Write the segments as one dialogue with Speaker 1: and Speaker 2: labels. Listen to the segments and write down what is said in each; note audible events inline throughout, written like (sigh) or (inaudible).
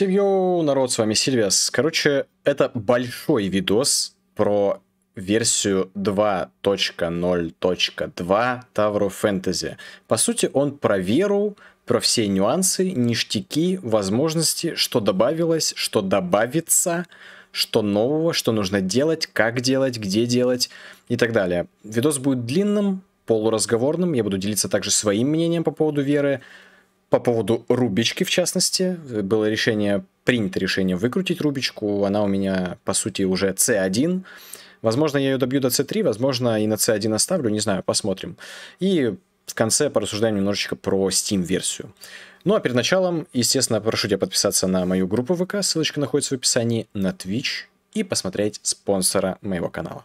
Speaker 1: Семью, народ, с вами Сильвес. Короче, это большой видос про версию 2.0.2 Тавро Фэнтези. По сути, он про веру, про все нюансы, ништяки, возможности, что добавилось, что добавится, что нового, что нужно делать, как делать, где делать и так далее. Видос будет длинным, полуразговорным, я буду делиться также своим мнением по поводу веры, по поводу рубички, в частности, было решение, принято решение выкрутить рубичку. Она у меня, по сути, уже C1. Возможно, я ее добью до C3, возможно, и на C1 оставлю, не знаю, посмотрим. И в конце порассуждаем немножечко про Steam-версию. Ну а перед началом, естественно, прошу тебя подписаться на мою группу ВК, ссылочка находится в описании, на Twitch и посмотреть спонсора моего канала.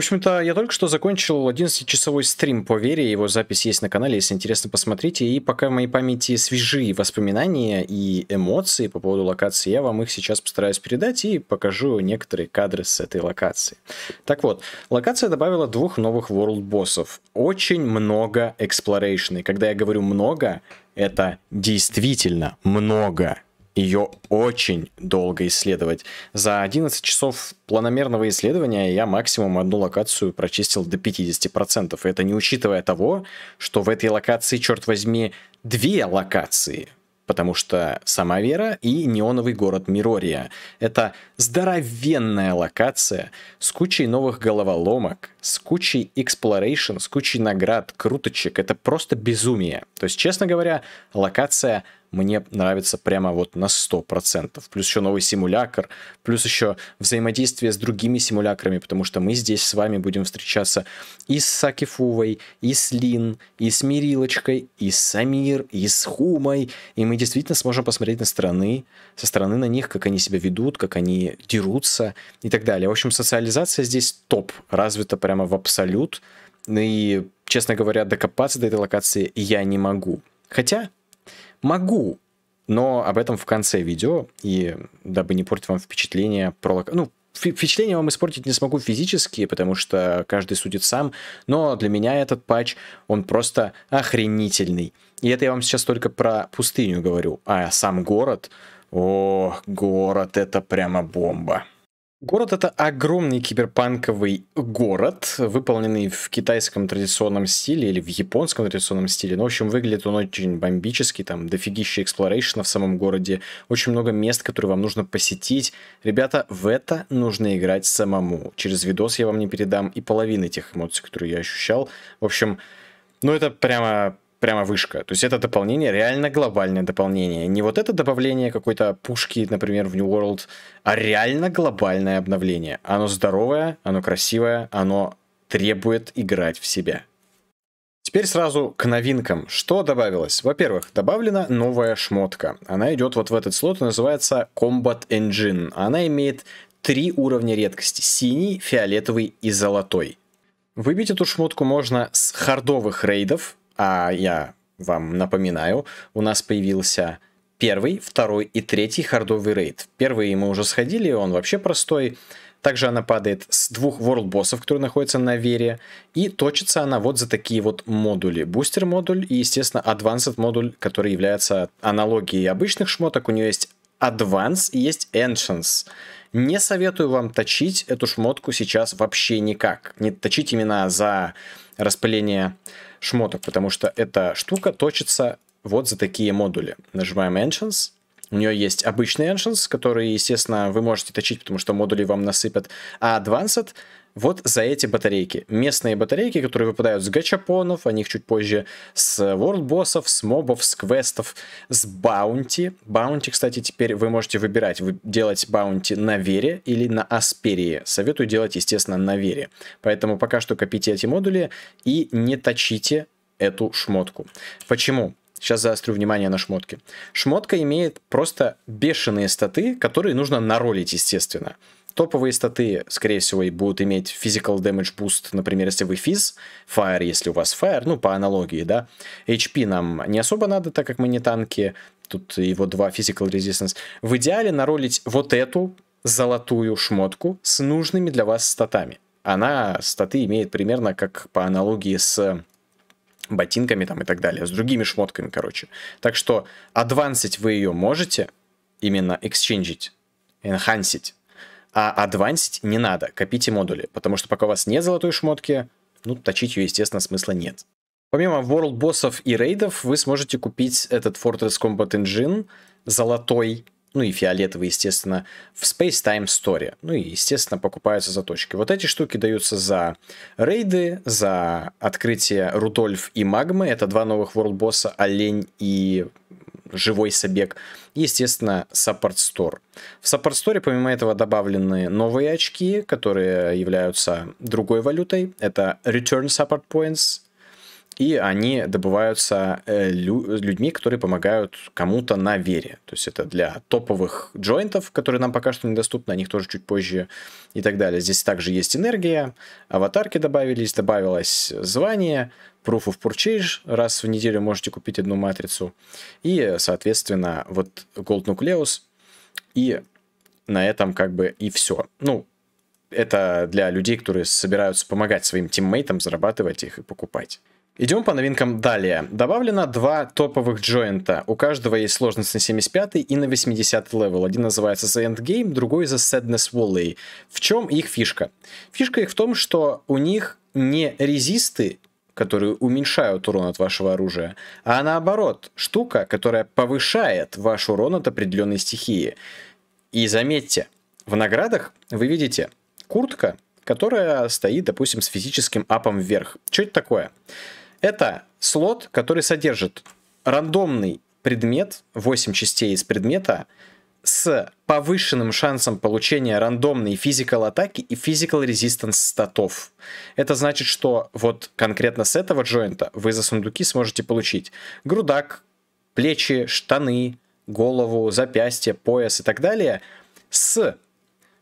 Speaker 1: общем-то, я только что закончил 11-часовой стрим по Вере, его запись есть на канале, если интересно, посмотрите. И пока в моей памяти свежие воспоминания и эмоции по поводу локации, я вам их сейчас постараюсь передать и покажу некоторые кадры с этой локации. Так вот, локация добавила двух новых world боссов. Очень много exploration. И когда я говорю много, это действительно много ее очень долго исследовать. За 11 часов планомерного исследования я максимум одну локацию прочистил до 50%. И это не учитывая того, что в этой локации, черт возьми, две локации. Потому что сама Вера и неоновый город Мирория. Это здоровенная локация с кучей новых головоломок, с кучей exploration, с кучей наград, круточек. Это просто безумие. То есть, честно говоря, локация – мне нравится прямо вот на 100%. Плюс еще новый симулятор, плюс еще взаимодействие с другими симулякрами, потому что мы здесь с вами будем встречаться и с Сакифувой, и с Лин, и с Мирилочкой, и с Самир, и с Хумой. И мы действительно сможем посмотреть на стороны, со стороны на них, как они себя ведут, как они дерутся и так далее. В общем, социализация здесь топ, развита прямо в абсолют. Ну и, честно говоря, докопаться до этой локации я не могу. Хотя, Могу, но об этом в конце видео, и дабы не портить вам впечатление про... Лок... Ну, впечатление вам испортить не смогу физически, потому что каждый судит сам, но для меня этот патч, он просто охренительный. И это я вам сейчас только про пустыню говорю, а сам город, о, город, это прямо бомба. Город — это огромный киберпанковый город, выполненный в китайском традиционном стиле или в японском традиционном стиле. Ну, в общем, выглядит он очень бомбически, там дофигища эксплорейшена в самом городе, очень много мест, которые вам нужно посетить. Ребята, в это нужно играть самому. Через видос я вам не передам и половины тех эмоций, которые я ощущал. В общем, ну это прямо прямо вышка. То есть это дополнение реально глобальное дополнение. Не вот это добавление какой-то пушки, например, в New World, а реально глобальное обновление. Оно здоровое, оно красивое, оно требует играть в себя. Теперь сразу к новинкам. Что добавилось? Во-первых, добавлена новая шмотка. Она идет вот в этот слот и называется Combat Engine. Она имеет три уровня редкости. Синий, фиолетовый и золотой. Выбить эту шмотку можно с хардовых рейдов, а я вам напоминаю, у нас появился первый, второй и третий хардовый рейд. Первый мы уже сходили, он вообще простой. Также она падает с двух world боссов, которые находятся на вере. И точится она вот за такие вот модули. Бустер модуль и, естественно, advanced модуль, который является аналогией обычных шмоток. У нее есть advance и есть ancients. Не советую вам точить эту шмотку сейчас вообще никак. Не точить именно за распыление шмоток, потому что эта штука точится вот за такие модули. Нажимаем Engines. У нее есть обычный Engines, который, естественно, вы можете точить, потому что модули вам насыпят. А Advanced вот за эти батарейки. Местные батарейки, которые выпадают с гачапонов, о них чуть позже, с ворлдбоссов, с мобов, с квестов, с баунти. Баунти, кстати, теперь вы можете выбирать, вы делать баунти на вере или на асперии. Советую делать, естественно, на вере. Поэтому пока что копите эти модули и не точите эту шмотку. Почему? Сейчас заострю внимание на шмотке. Шмотка имеет просто бешеные статы, которые нужно наролить, естественно топовые статы, скорее всего, и будут иметь physical damage boost, например, если вы физ, fire, если у вас fire, ну, по аналогии, да. HP нам не особо надо, так как мы не танки, тут его два physical resistance. В идеале наролить вот эту золотую шмотку с нужными для вас статами. Она статы имеет примерно как по аналогии с ботинками там и так далее, с другими шмотками, короче. Так что адвансить вы ее можете, именно эксченджить, энхансить а адвансить не надо, копите модули, потому что пока у вас нет золотой шмотки, ну, точить ее, естественно, смысла нет. Помимо World боссов и рейдов, вы сможете купить этот Fortress Combat Engine золотой, ну и фиолетовый, естественно, в Space Time Story. Ну и, естественно, покупаются заточки. Вот эти штуки даются за рейды, за открытие Рудольф и Магмы. Это два новых World босса Олень и живой собег. естественно, Support Store. В Support Store, помимо этого, добавлены новые очки, которые являются другой валютой. Это Return Support Points, и они добываются э, лю людьми, которые помогают кому-то на вере. То есть это для топовых джойнтов, которые нам пока что недоступны, о них тоже чуть позже и так далее. Здесь также есть энергия, аватарки добавились, добавилось звание, Proof of Purchase, раз в неделю можете купить одну матрицу, и, соответственно, вот Gold Nucleus, и на этом как бы и все. Ну, это для людей, которые собираются помогать своим тиммейтам зарабатывать их и покупать. Идем по новинкам далее. Добавлено два топовых джойнта. У каждого есть сложность на 75 и на 80 левел. Один называется The Endgame, другой The Sadness Valley. В чем их фишка? Фишка их в том, что у них не резисты, которые уменьшают урон от вашего оружия, а наоборот, штука, которая повышает ваш урон от определенной стихии. И заметьте, в наградах вы видите куртка, которая стоит, допустим, с физическим апом вверх. Что это такое? Это слот, который содержит рандомный предмет, 8 частей из предмета, с повышенным шансом получения рандомной физикал атаки и физикал резистанс статов. Это значит, что вот конкретно с этого джойнта вы за сундуки сможете получить грудак, плечи, штаны, голову, запястье, пояс и так далее с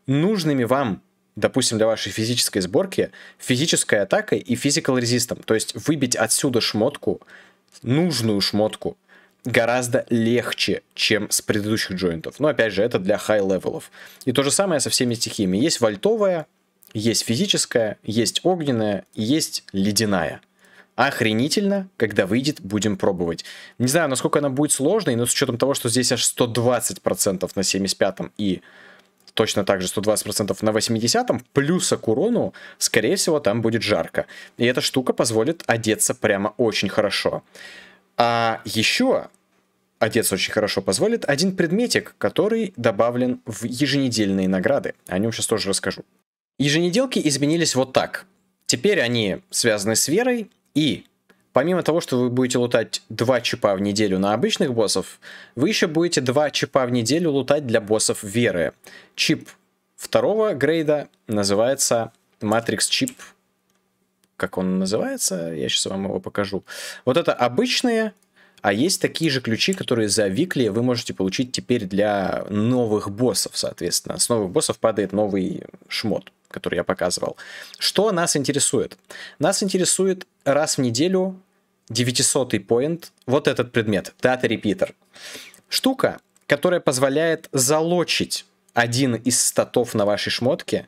Speaker 1: нужными вам допустим, для вашей физической сборки физической атакой и физикал резистом. То есть выбить отсюда шмотку, нужную шмотку, гораздо легче, чем с предыдущих джойнтов. Но опять же, это для хай-левелов. И то же самое со всеми стихиями. Есть вольтовая, есть физическая, есть огненная, есть ледяная. Охренительно, когда выйдет, будем пробовать. Не знаю, насколько она будет сложной, но с учетом того, что здесь аж 120% на 75 и точно так же 120% на 80-м, плюса к скорее всего, там будет жарко. И эта штука позволит одеться прямо очень хорошо. А еще одеться очень хорошо позволит один предметик, который добавлен в еженедельные награды. О нем сейчас тоже расскажу. Еженеделки изменились вот так. Теперь они связаны с верой, и Помимо того, что вы будете лутать 2 чипа в неделю на обычных боссов, вы еще будете 2 чипа в неделю лутать для боссов веры. Чип второго грейда называется Matrix чип. Как он называется? Я сейчас вам его покажу. Вот это обычные, а есть такие же ключи, которые за Викли вы можете получить теперь для новых боссов, соответственно. С новых боссов падает новый шмот который я показывал. Что нас интересует? Нас интересует раз в неделю 900 поинт, вот этот предмет, дата репитер. Штука, которая позволяет залочить один из статов на вашей шмотке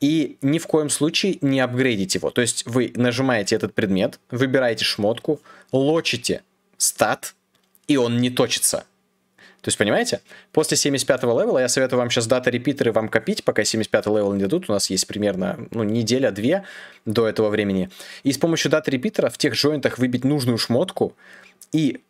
Speaker 1: и ни в коем случае не апгрейдить его. То есть вы нажимаете этот предмет, выбираете шмотку, лочите стат, и он не точится. То есть, понимаете, после 75 го левела, я советую вам сейчас дата-репитеры вам копить, пока 75 левел не дадут, у нас есть примерно ну, неделя-две до этого времени. И с помощью дата-репитера в тех джойнтах выбить нужную шмотку и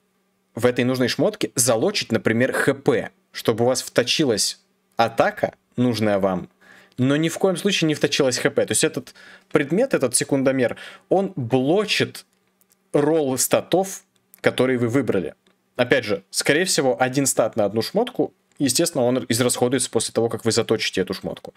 Speaker 1: в этой нужной шмотке залочить, например, ХП, чтобы у вас вточилась атака, нужная вам, но ни в коем случае не вточилась ХП. То есть этот предмет, этот секундомер, он блочит ролл статов, которые вы выбрали опять же, скорее всего, один стат на одну шмотку, естественно, он израсходуется после того, как вы заточите эту шмотку.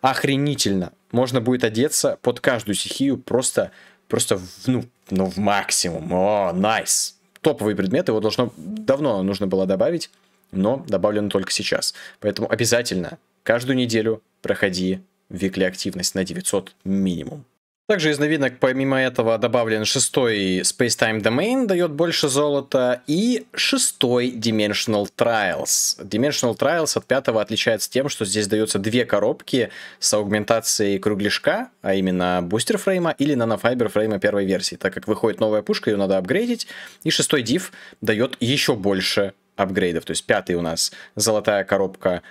Speaker 1: Охренительно. Можно будет одеться под каждую стихию просто, просто ну, ну, в максимум. О, найс. топовый предмет, его должно, давно нужно было добавить, но добавлен только сейчас. Поэтому обязательно каждую неделю проходи викли активность на 900 минимум. Также из новинок, помимо этого, добавлен шестой Space Time Domain, дает больше золота, и шестой Dimensional Trials. Dimensional Trials от пятого отличается тем, что здесь дается две коробки с аугментацией кругляшка, а именно бустер фрейма или нанофайбер фрейма первой версии, так как выходит новая пушка, ее надо апгрейдить, и шестой div дает еще больше апгрейдов, то есть пятый у нас золотая коробка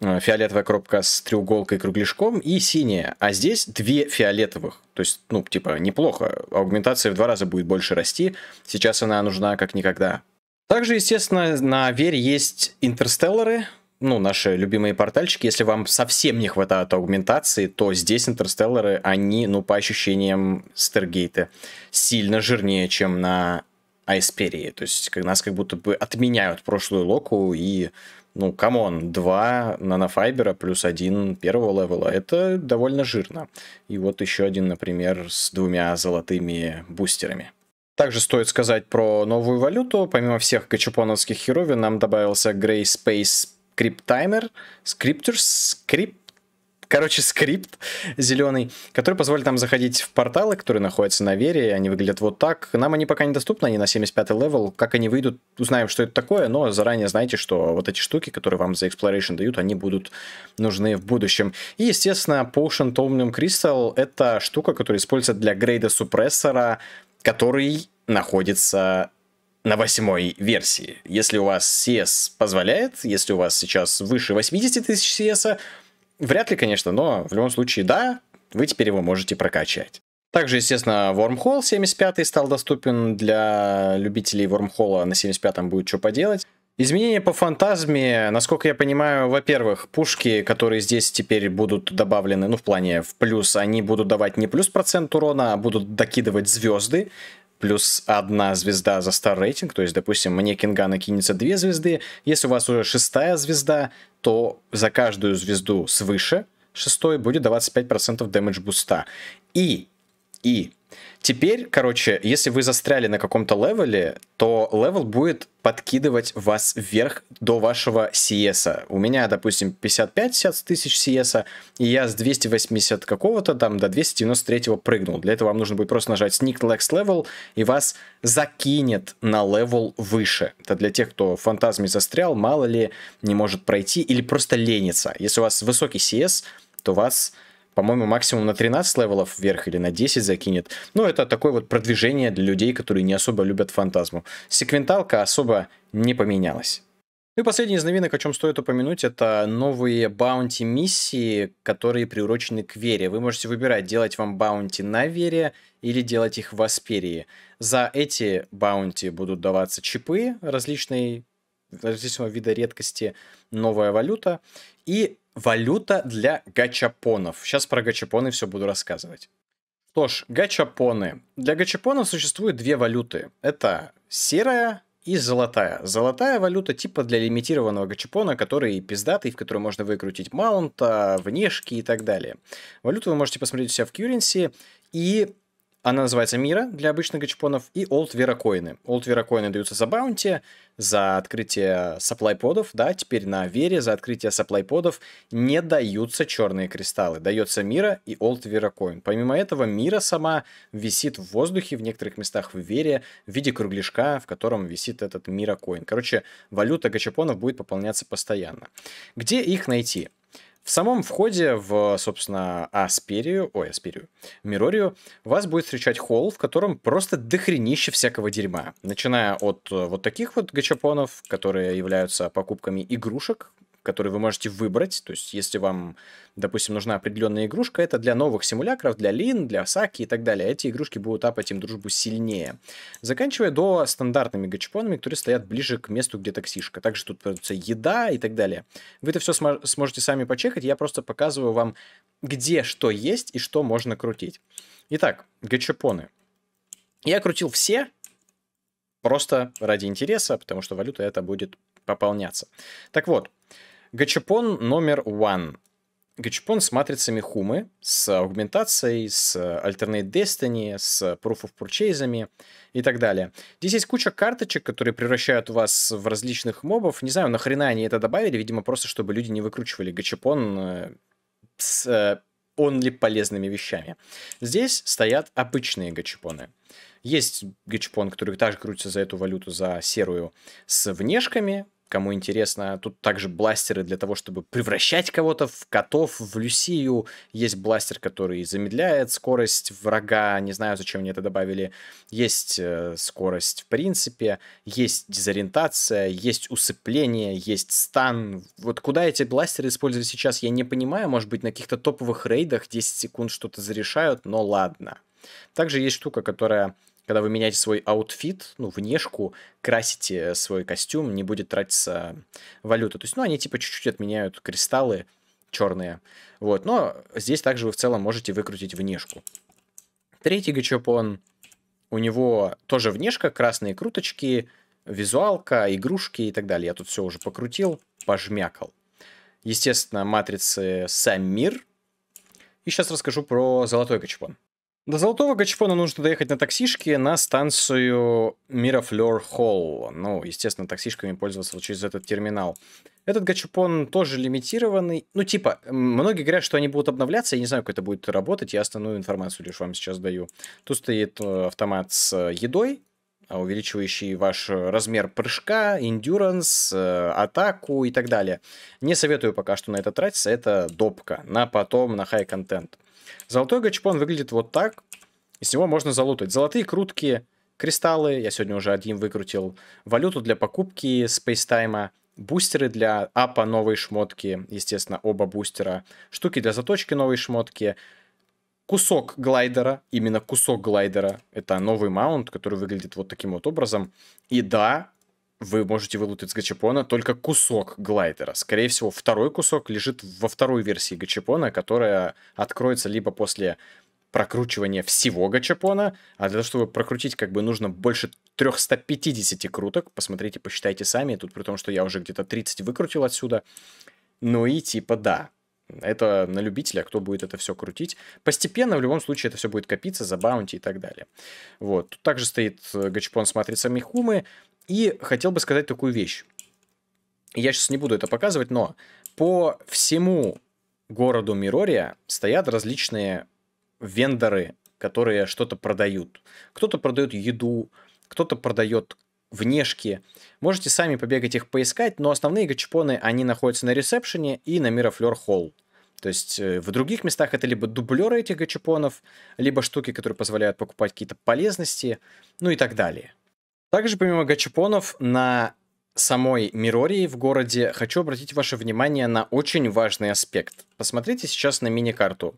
Speaker 1: Э, фиолетовая коробка с треуголкой и кругляшком и синяя. А здесь две фиолетовых. То есть, ну, типа, неплохо. Аугментация в два раза будет больше расти. Сейчас она нужна как никогда. Также, естественно, на Вере есть интерстеллары, ну, наши любимые портальчики. Если вам совсем не хватает аугментации, то здесь интерстеллары, они, ну, по ощущениям Стергейта, сильно жирнее, чем на Айсперии. То есть как нас как будто бы отменяют прошлую локу и ну, камон, два нанофайбера плюс один первого левела, это довольно жирно. И вот еще один, например, с двумя золотыми бустерами. Также стоит сказать про новую валюту. Помимо всех качапоновских херовин, нам добавился Grey Space Crypt Timer, Scripters, Script короче, скрипт зеленый, который позволит нам заходить в порталы, которые находятся на вере, они выглядят вот так. Нам они пока недоступны, они на 75 й левел. Как они выйдут, узнаем, что это такое, но заранее знаете, что вот эти штуки, которые вам за Exploration дают, они будут нужны в будущем. И, естественно, Potion Tomnium Crystal — это штука, которая используется для грейда супрессора, который находится на восьмой версии. Если у вас CS позволяет, если у вас сейчас выше 80 тысяч CS, Вряд ли, конечно, но в любом случае, да, вы теперь его можете прокачать. Также, естественно, Wormhole 75 стал доступен для любителей Wormhole. А на 75-м будет что поделать. Изменения по фантазме, насколько я понимаю, во-первых, пушки, которые здесь теперь будут добавлены, ну, в плане в плюс, они будут давать не плюс процент урона, а будут докидывать звезды плюс одна звезда за стар рейтинг, то есть, допустим, мне Кинга кинется две звезды, если у вас уже шестая звезда, то за каждую звезду свыше шестой будет даваться 5% дэмэдж буста. И, и Теперь, короче, если вы застряли на каком-то левеле, то левел будет подкидывать вас вверх до вашего CS. У меня, допустим, 55 60 тысяч CS, и я с 280 какого-то там до 293 прыгнул. Для этого вам нужно будет просто нажать Sneak Next Level, и вас закинет на левел выше. Это для тех, кто в фантазме застрял, мало ли, не может пройти, или просто ленится. Если у вас высокий CS, то вас по-моему, максимум на 13 левелов вверх или на 10 закинет. Ну, это такое вот продвижение для людей, которые не особо любят фантазму. Секвенталка особо не поменялась. Ну и последний из новинок, о чем стоит упомянуть, это новые баунти-миссии, которые приурочены к вере. Вы можете выбирать, делать вам баунти на вере или делать их в Асперии. За эти баунти будут даваться чипы различной различного вида редкости новая валюта и валюта для гачапонов. Сейчас про гачапоны все буду рассказывать. Что ж, гачапоны. Для гачапонов существует две валюты. Это серая и золотая. Золотая валюта типа для лимитированного гачапона, который пиздатый, в который можно выкрутить маунта, внешки и так далее. Валюту вы можете посмотреть у себя в Currency. И она называется Мира для обычных гачпонов и Old Веракоины. Old Веракоины даются за баунти, за открытие саплайподов, да, теперь на Вере за открытие саплайподов не даются черные кристаллы. Дается Мира и Old Веракоин. Помимо этого, Мира сама висит в воздухе в некоторых местах в Вере в виде кругляшка, в котором висит этот Мира Коин. Короче, валюта гачапонов будет пополняться постоянно. Где их найти? В самом входе в, собственно, Асперию, ой, Асперию, Мирорию, вас будет встречать холл, в котором просто дохренище всякого дерьма. Начиная от э, вот таких вот гачапонов, которые являются покупками игрушек, который вы можете выбрать. То есть, если вам, допустим, нужна определенная игрушка, это для новых симулякров, для Лин, для Саки и так далее. Эти игрушки будут апать им дружбу сильнее. Заканчивая до стандартными гачпонами, которые стоят ближе к месту, где таксишка. Также тут продается еда и так далее. Вы это все сможете сами почекать. Я просто показываю вам, где что есть и что можно крутить. Итак, гачапоны. Я крутил все, просто ради интереса, потому что валюта это будет пополняться. Так вот, Гачапон номер one. Гачапон с матрицами Хумы, с аугментацией, с Alternate э, Destiny, с Proof of Purchase и так далее. Здесь есть куча карточек, которые превращают вас в различных мобов. Не знаю, нахрена они это добавили, видимо, просто чтобы люди не выкручивали гачапон э, с онли э, полезными вещами. Здесь стоят обычные гачапоны. Есть гачапон, который также крутится за эту валюту, за серую, с внешками, кому интересно. Тут также бластеры для того, чтобы превращать кого-то в котов, в Люсию. Есть бластер, который замедляет скорость врага. Не знаю, зачем они это добавили. Есть э, скорость в принципе. Есть дезориентация, есть усыпление, есть стан. Вот куда эти бластеры использовать сейчас, я не понимаю. Может быть, на каких-то топовых рейдах 10 секунд что-то зарешают, но ладно. Также есть штука, которая когда вы меняете свой аутфит, ну, внешку, красите свой костюм, не будет тратиться валюта. То есть, ну, они типа чуть-чуть отменяют кристаллы черные. Вот, но здесь также вы в целом можете выкрутить внешку. Третий гачапон, у него тоже внешка, красные круточки, визуалка, игрушки и так далее. Я тут все уже покрутил, пожмякал. Естественно, матрицы сам мир. И сейчас расскажу про золотой гачапон. До Золотого Гачпона нужно доехать на таксишке на станцию Мирафлер Холл. Ну, естественно, таксишками пользоваться вот через этот терминал. Этот гачупон тоже лимитированный. Ну, типа, многие говорят, что они будут обновляться. Я не знаю, как это будет работать. Я основную информацию лишь вам сейчас даю. Тут стоит э, автомат с э, едой, а, увеличивающий ваш размер прыжка, индюранс, э, атаку и так далее. Не советую пока что на это тратиться. Это допка на потом, на хай-контент. Золотой гачпон выглядит вот так. Из него можно залутать. Золотые крутки, кристаллы, я сегодня уже один выкрутил, валюту для покупки спейстайма, бустеры для апа новой шмотки, естественно, оба бустера, штуки для заточки новой шмотки, кусок глайдера, именно кусок глайдера, это новый маунт, который выглядит вот таким вот образом. И да, вы можете вылутать с гачапона только кусок глайдера. Скорее всего, второй кусок лежит во второй версии гачапона, которая откроется либо после прокручивания всего гачапона, а для того, чтобы прокрутить, как бы нужно больше 350 круток. Посмотрите, посчитайте сами. Тут при том, что я уже где-то 30 выкрутил отсюда. Ну и типа да, это на любителя, кто будет это все крутить. Постепенно, в любом случае, это все будет копиться за баунти и так далее. Вот. Тут также стоит э, гачпон с матрицами Хумы. И хотел бы сказать такую вещь. Я сейчас не буду это показывать, но по всему городу Мирория стоят различные вендоры, которые что-то продают. Кто-то продает еду, кто-то продает внешки. Можете сами побегать их поискать, но основные гачпоны, они находятся на ресепшене и на мирофлер Холл. То есть э, в других местах это либо дублеры этих гачапонов, либо штуки, которые позволяют покупать какие-то полезности, ну и так далее. Также, помимо гачапонов, на самой Мирории в городе хочу обратить ваше внимание на очень важный аспект. Посмотрите сейчас на мини-карту.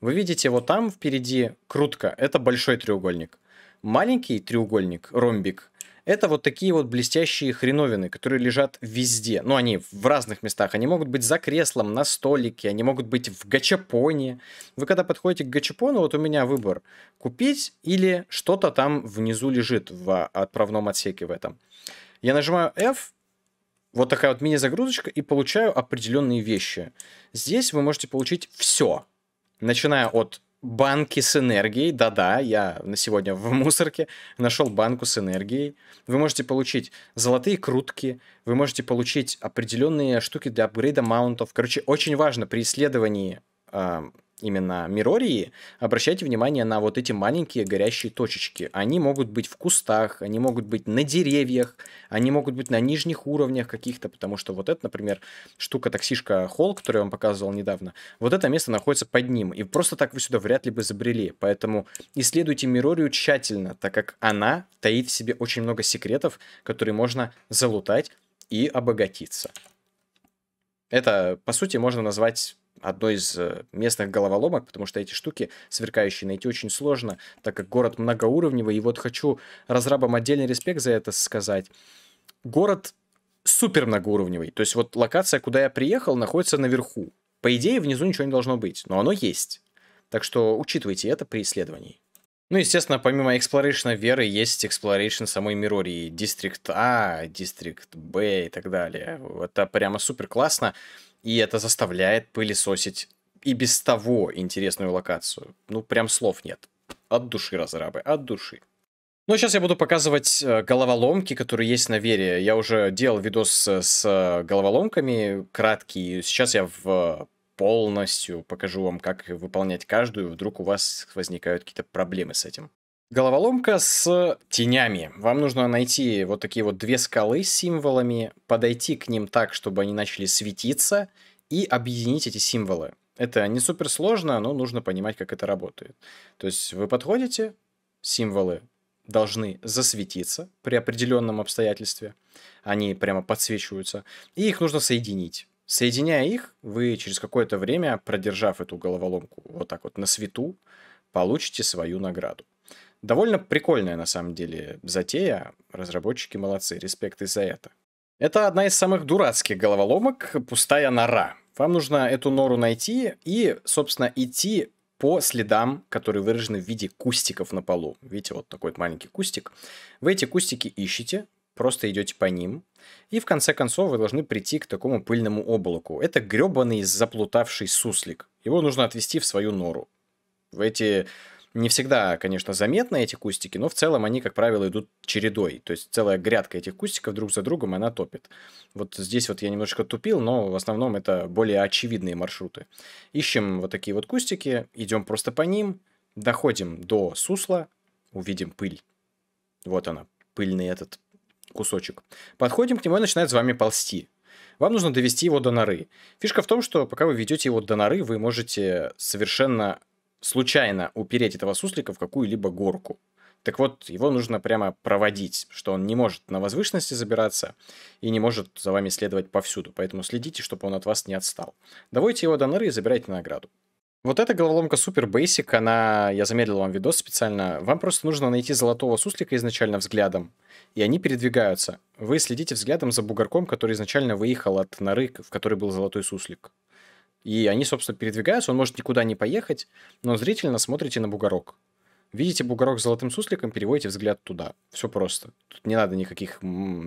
Speaker 1: Вы видите, вот там впереди крутка, это большой треугольник. Маленький треугольник, ромбик, это вот такие вот блестящие хреновины, которые лежат везде. Ну, они в разных местах. Они могут быть за креслом, на столике, они могут быть в гачапоне. Вы когда подходите к гачапону, вот у меня выбор купить или что-то там внизу лежит в отправном отсеке в этом. Я нажимаю F, вот такая вот мини-загрузочка, и получаю определенные вещи. Здесь вы можете получить все, начиная от банки с энергией. Да-да, я на сегодня в мусорке нашел банку с энергией. Вы можете получить золотые крутки, вы можете получить определенные штуки для апгрейда маунтов. Короче, очень важно при исследовании э, именно Мирории, обращайте внимание на вот эти маленькие горящие точечки. Они могут быть в кустах, они могут быть на деревьях, они могут быть на нижних уровнях каких-то, потому что вот это, например, штука таксишка Холл, которую я вам показывал недавно, вот это место находится под ним, и просто так вы сюда вряд ли бы забрели. Поэтому исследуйте Мирорию тщательно, так как она таит в себе очень много секретов, которые можно залутать и обогатиться. Это, по сути, можно назвать одной из э, местных головоломок, потому что эти штуки сверкающие найти очень сложно, так как город многоуровневый. И вот хочу разрабам отдельный респект за это сказать. Город супер многоуровневый. То есть вот локация, куда я приехал, находится наверху. По идее, внизу ничего не должно быть, но оно есть. Так что учитывайте это при исследовании. Ну, естественно, помимо Exploration веры, есть Exploration самой Мирории. Дистрикт А, Дистрикт Б и так далее. Это прямо супер классно. И это заставляет пылесосить и без того интересную локацию. Ну, прям слов нет. От души, разрабы, от души. Ну, сейчас я буду показывать э, головоломки, которые есть на Вере. Я уже делал видос с э, головоломками краткий. Сейчас я в полностью, покажу вам, как выполнять каждую, вдруг у вас возникают какие-то проблемы с этим. Головоломка с тенями. Вам нужно найти вот такие вот две скалы с символами, подойти к ним так, чтобы они начали светиться, и объединить эти символы. Это не супер сложно, но нужно понимать, как это работает. То есть вы подходите, символы должны засветиться при определенном обстоятельстве. Они прямо подсвечиваются. И их нужно соединить. Соединяя их, вы через какое-то время, продержав эту головоломку вот так вот на свету, получите свою награду. Довольно прикольная на самом деле затея. Разработчики молодцы, респект и за это. Это одна из самых дурацких головоломок «Пустая нора». Вам нужно эту нору найти и, собственно, идти по следам, которые выражены в виде кустиков на полу. Видите, вот такой вот маленький кустик. Вы эти кустики ищете, просто идете по ним, и в конце концов вы должны прийти к такому пыльному облаку. Это гребаный заплутавший суслик. Его нужно отвести в свою нору. В эти не всегда, конечно, заметны эти кустики, но в целом они, как правило, идут чередой. То есть целая грядка этих кустиков друг за другом, она топит. Вот здесь вот я немножко тупил, но в основном это более очевидные маршруты. Ищем вот такие вот кустики, идем просто по ним, доходим до сусла, увидим пыль. Вот она, пыльный этот кусочек. Подходим к нему и начинает с вами ползти. Вам нужно довести его до норы. Фишка в том, что пока вы ведете его до норы, вы можете совершенно случайно упереть этого суслика в какую-либо горку. Так вот, его нужно прямо проводить, что он не может на возвышенности забираться и не может за вами следовать повсюду. Поэтому следите, чтобы он от вас не отстал. Доводите его до норы и забирайте награду. Вот эта головоломка Super Basic, она, я замедлил вам видос специально, вам просто нужно найти золотого суслика изначально взглядом, и они передвигаются. Вы следите взглядом за бугорком, который изначально выехал от норы, в которой был золотой суслик. И они, собственно, передвигаются, он может никуда не поехать, но зрительно смотрите на бугорок. Видите бугорок с золотым сусликом, переводите взгляд туда. Все просто. Тут не надо никаких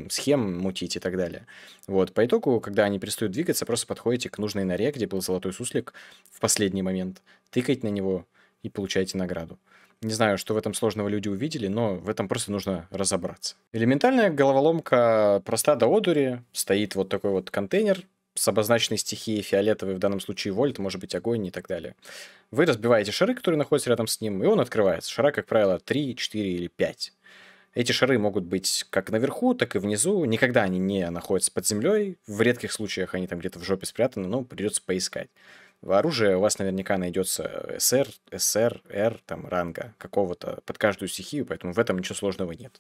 Speaker 1: схем мутить и так далее. Вот. По итогу, когда они перестают двигаться, просто подходите к нужной норе, где был золотой суслик в последний момент, тыкаете на него и получаете награду. Не знаю, что в этом сложного люди увидели, но в этом просто нужно разобраться. Элементальная головоломка э, проста до одури. Стоит вот такой вот контейнер, с обозначенной стихией фиолетовой, в данном случае вольт, может быть огонь и так далее. Вы разбиваете шары, которые находятся рядом с ним, и он открывается. Шара, как правило, 3, 4 или 5. Эти шары могут быть как наверху, так и внизу. Никогда они не находятся под землей. В редких случаях они там где-то в жопе спрятаны, но придется поискать. Оружие у вас наверняка найдется СР, СР, Р, там, ранга какого-то под каждую стихию, поэтому в этом ничего сложного нет.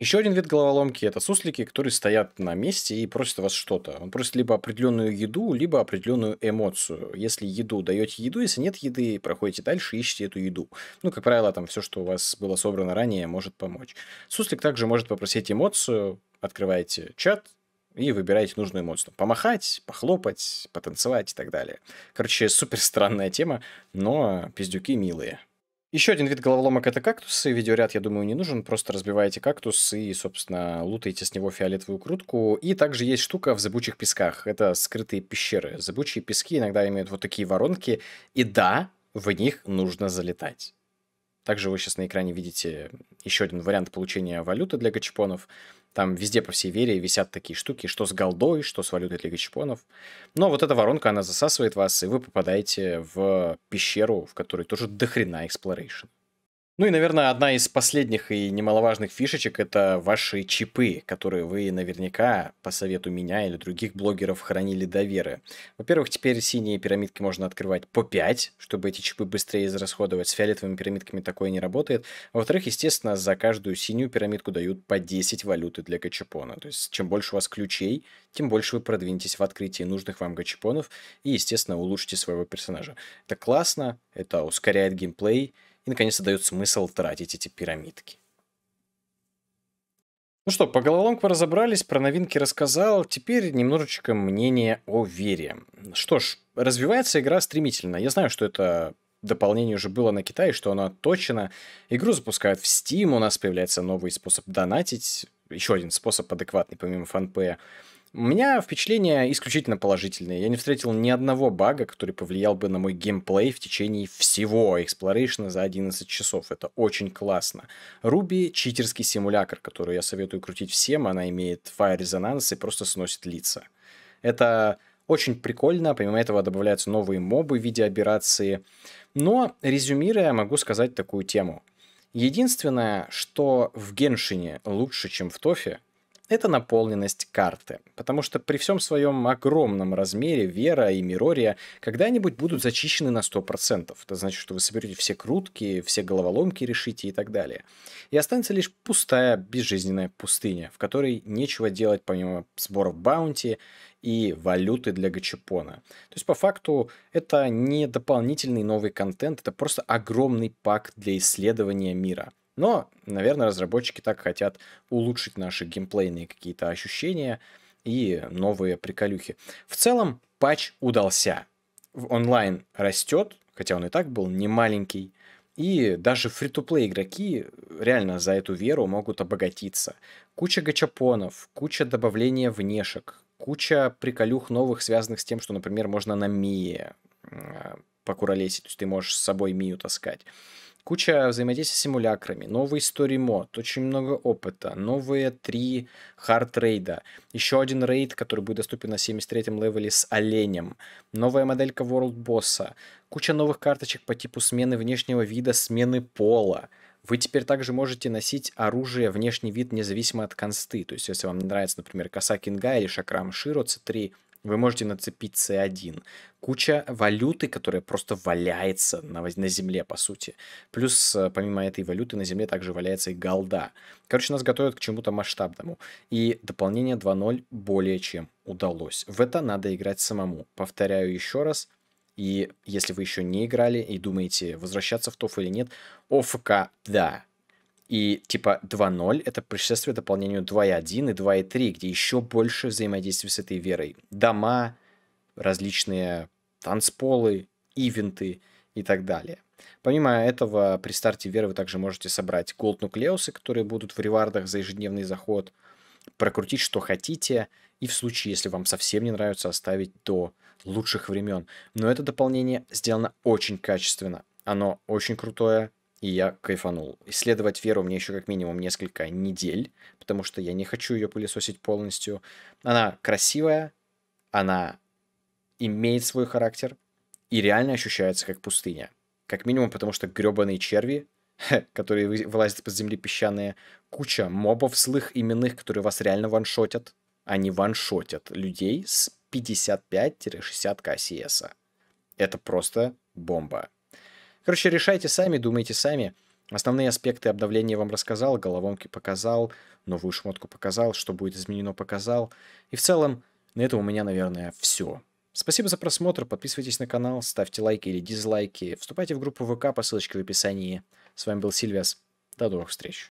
Speaker 1: Еще один вид головоломки – это суслики, которые стоят на месте и просят вас что-то. Он просит либо определенную еду, либо определенную эмоцию. Если еду, даете еду, если нет еды, проходите дальше, ищите эту еду. Ну, как правило, там все, что у вас было собрано ранее, может помочь. Суслик также может попросить эмоцию, открываете чат, и выбираете нужную эмоцию. Помахать, похлопать, потанцевать и так далее. Короче, супер (laughs) странная тема, но пиздюки милые. Еще один вид головоломок — это кактусы. Видеоряд, я думаю, не нужен. Просто разбиваете кактус и, собственно, лутаете с него фиолетовую крутку. И также есть штука в зыбучих песках. Это скрытые пещеры. Зыбучие пески иногда имеют вот такие воронки. И да, в них нужно залетать. Также вы сейчас на экране видите еще один вариант получения валюты для гачпонов — там везде по всей вере висят такие штуки, что с голдой, что с валютой для Чемпионов. Но вот эта воронка, она засасывает вас, и вы попадаете в пещеру, в которой тоже дохрена exploration. Ну и, наверное, одна из последних и немаловажных фишечек — это ваши чипы, которые вы наверняка, по совету меня или других блогеров, хранили до веры. Во-первых, теперь синие пирамидки можно открывать по 5, чтобы эти чипы быстрее израсходовать. С фиолетовыми пирамидками такое не работает. А во-вторых, естественно, за каждую синюю пирамидку дают по 10 валюты для гачапона. То есть, чем больше у вас ключей, тем больше вы продвинетесь в открытии нужных вам гачапонов и, естественно, улучшите своего персонажа. Это классно, это ускоряет геймплей — и наконец-то дает смысл тратить эти пирамидки. Ну что, по головоломкам разобрались, про новинки рассказал. Теперь немножечко мнение о вере. Что ж, развивается игра стремительно. Я знаю, что это дополнение уже было на Китае, что оно отточено. Игру запускают в Steam, у нас появляется новый способ донатить, еще один способ адекватный, помимо фанпея. У меня впечатление исключительно положительное. Я не встретил ни одного бага, который повлиял бы на мой геймплей в течение всего Exploration за 11 часов. Это очень классно. Руби — читерский симулятор, который я советую крутить всем. Она имеет фаер-резонанс и просто сносит лица. Это очень прикольно, помимо этого добавляются новые мобы в виде операции. Но, резюмируя, могу сказать такую тему. Единственное, что в Геншине лучше, чем в Тофе, это наполненность карты. Потому что при всем своем огромном размере Вера и Мирория когда-нибудь будут зачищены на 100%. Это значит, что вы соберете все крутки, все головоломки решите и так далее. И останется лишь пустая, безжизненная пустыня, в которой нечего делать помимо сборов баунти и валюты для гачапона. То есть, по факту, это не дополнительный новый контент, это просто огромный пак для исследования мира. Но, наверное, разработчики так хотят улучшить наши геймплейные какие-то ощущения и новые приколюхи. В целом, патч удался. Онлайн растет, хотя он и так был не маленький. И даже фри то плей игроки э, реально за эту веру могут обогатиться. Куча гачапонов, куча добавления внешек, куча приколюх новых, связанных с тем, что, например, можно на мие а, покуролесить. То есть ты можешь с собой Мию таскать. Куча взаимодействия с симулякрами, новый мод, очень много опыта, новые три хард-рейда, еще один рейд, который будет доступен на 73-м левеле с оленем, новая моделька World босса, куча новых карточек по типу смены внешнего вида, смены пола, вы теперь также можете носить оружие внешний вид независимо от консты. То есть, если вам нравится, например, коса Кинга или Шакрам Широ C3, вы можете нацепить C1. Куча валюты, которая просто валяется на, на земле, по сути. Плюс, э, помимо этой валюты, на земле также валяется и голда. Короче, нас готовят к чему-то масштабному. И дополнение 2.0 более чем удалось. В это надо играть самому. Повторяю еще раз. И если вы еще не играли и думаете, возвращаться в ТОФ или нет, ОФК, да, и типа 2.0 это предшествие дополнению 2.1 и 2.3, где еще больше взаимодействия с этой верой. Дома, различные танцполы, ивенты и так далее. Помимо этого, при старте веры вы также можете собрать голд нуклеусы, которые будут в ревардах за ежедневный заход, прокрутить что хотите, и в случае, если вам совсем не нравится, оставить до лучших времен. Но это дополнение сделано очень качественно. Оно очень крутое, и я кайфанул. Исследовать веру мне еще как минимум несколько недель, потому что я не хочу ее пылесосить полностью. Она красивая, она имеет свой характер и реально ощущается как пустыня. Как минимум, потому что гребаные черви, которые вылазят под земли песчаные, куча мобов злых именных, которые вас реально ваншотят. Они ваншотят людей с 55-60к Это просто бомба. Короче, решайте сами, думайте сами. Основные аспекты обновления я вам рассказал, головоломки показал, новую шмотку показал, что будет изменено показал. И в целом, на этом у меня, наверное, все. Спасибо за просмотр, подписывайтесь на канал, ставьте лайки или дизлайки, вступайте в группу ВК по ссылочке в описании. С вами был Сильвиас, до новых встреч.